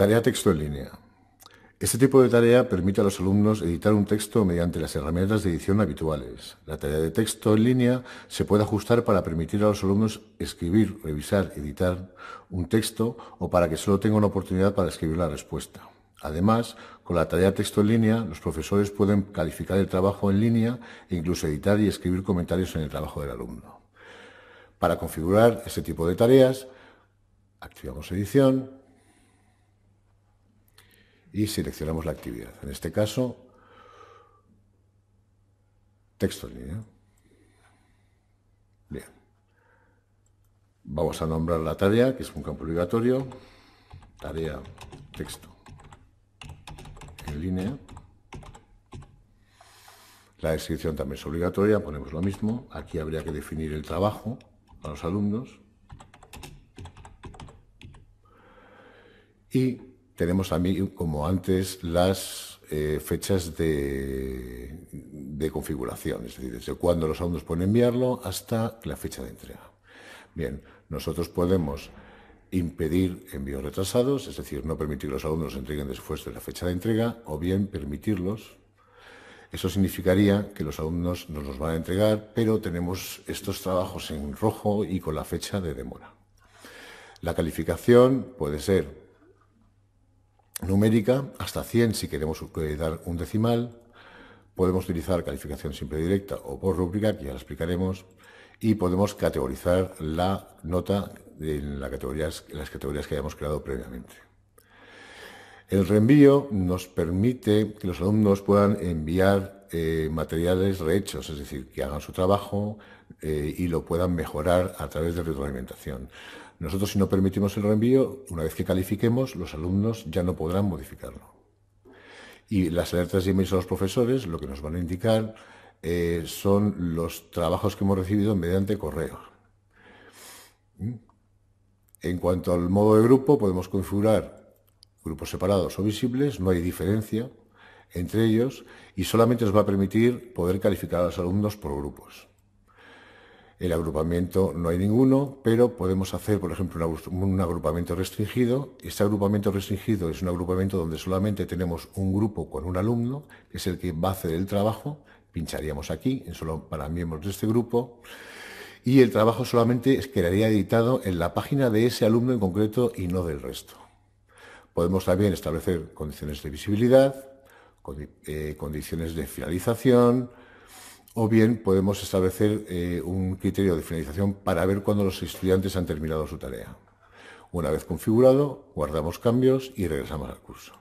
Tarea texto en línea. Este tipo de tarea permite a los alumnos editar un texto mediante las herramientas de edición habituales. La tarea de texto en línea se puede ajustar para permitir a los alumnos escribir, revisar, editar un texto o para que solo tenga una oportunidad para escribir la respuesta. Además, con la tarea de texto en línea, los profesores pueden calificar el trabajo en línea e incluso editar y escribir comentarios en el trabajo del alumno. Para configurar este tipo de tareas, activamos edición, y seleccionamos la actividad. En este caso, texto en línea. Bien. Vamos a nombrar la tarea, que es un campo obligatorio. Tarea, texto en línea. La descripción también es obligatoria, ponemos lo mismo. Aquí habría que definir el trabajo a los alumnos. Y tenemos mí como antes, las eh, fechas de, de, configuración, es decir, desde cuándo los alumnos pueden enviarlo hasta la fecha de entrega. Bien, nosotros podemos impedir envíos retrasados, es decir, no permitir que los alumnos entreguen después de la fecha de entrega, o bien permitirlos. Eso significaría que los alumnos nos los van a entregar, pero tenemos estos trabajos en rojo y con la fecha de demora. La calificación puede ser numérica, hasta 100 si queremos dar un decimal. Podemos utilizar calificación simple directa o por rúbrica, que ya la explicaremos, y podemos categorizar la nota en, en las categorías que hayamos creado previamente. El reenvío nos permite que los alumnos puedan enviar eh, materiales rehechos, es decir, que hagan su trabajo eh, y lo puedan mejorar a través de retroalimentación. Nosotros, si no permitimos el reenvío, una vez que califiquemos, los alumnos ya no podrán modificarlo. Y las alertas de e-mails a los profesores lo que nos van a indicar eh, son los trabajos que hemos recibido mediante correo. ¿Mm? En cuanto al modo de grupo, podemos configurar grupos separados o visibles, no hay diferencia entre ellos y solamente nos va a permitir poder calificar a los alumnos por grupos. El agrupamiento no hay ninguno, pero podemos hacer, por ejemplo, un agrupamiento restringido. Este agrupamiento restringido es un agrupamiento donde solamente tenemos un grupo con un alumno, que es el que va a hacer el trabajo. Pincharíamos aquí, solo para miembros de este grupo. Y el trabajo solamente quedaría editado en la página de ese alumno en concreto y no del resto. Podemos también establecer condiciones de visibilidad, eh, condiciones de finalización, o bien podemos establecer eh, un criterio de finalización para ver cuándo los estudiantes han terminado su tarea. Una vez configurado, guardamos cambios y regresamos al curso.